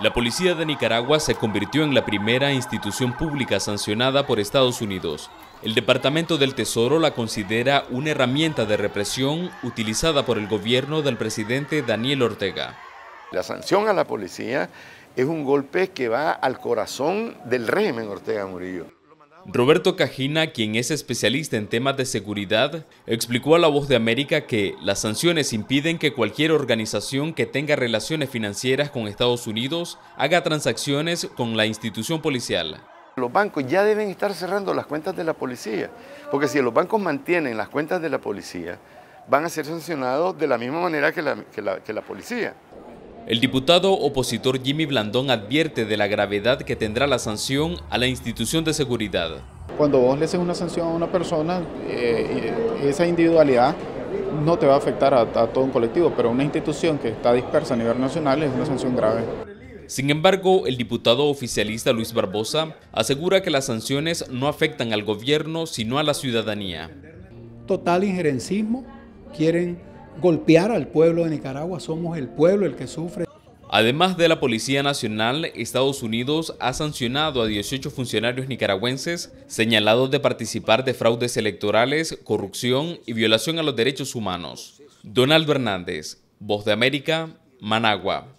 La policía de Nicaragua se convirtió en la primera institución pública sancionada por Estados Unidos. El Departamento del Tesoro la considera una herramienta de represión utilizada por el gobierno del presidente Daniel Ortega. La sanción a la policía es un golpe que va al corazón del régimen Ortega Murillo. Roberto Cajina, quien es especialista en temas de seguridad, explicó a La Voz de América que las sanciones impiden que cualquier organización que tenga relaciones financieras con Estados Unidos haga transacciones con la institución policial. Los bancos ya deben estar cerrando las cuentas de la policía, porque si los bancos mantienen las cuentas de la policía, van a ser sancionados de la misma manera que la, policía. El diputado opositor Jimmy Blandón advierte de la gravedad que tendrá la sanción a la institución de seguridad. Cuando vos le haces una sanción a una persona, eh, esa individualidad no te va a afectar a, a todo un colectivo, pero una institución que está dispersa a nivel nacional es una sanción grave. Sin embargo, el diputado oficialista Luis Barbosa asegura que las sanciones no afectan al gobierno, sino a la ciudadanía. Total injerencismo, quieren golpear al pueblo de Nicaragua, somos el pueblo el que sufre. Además de la Policía Nacional, Estados Unidos ha sancionado a 18 funcionarios nicaragüenses señalados de participar de fraudes electorales, corrupción y violación a los derechos humanos. Donaldo Hernández, Voz de América, Managua.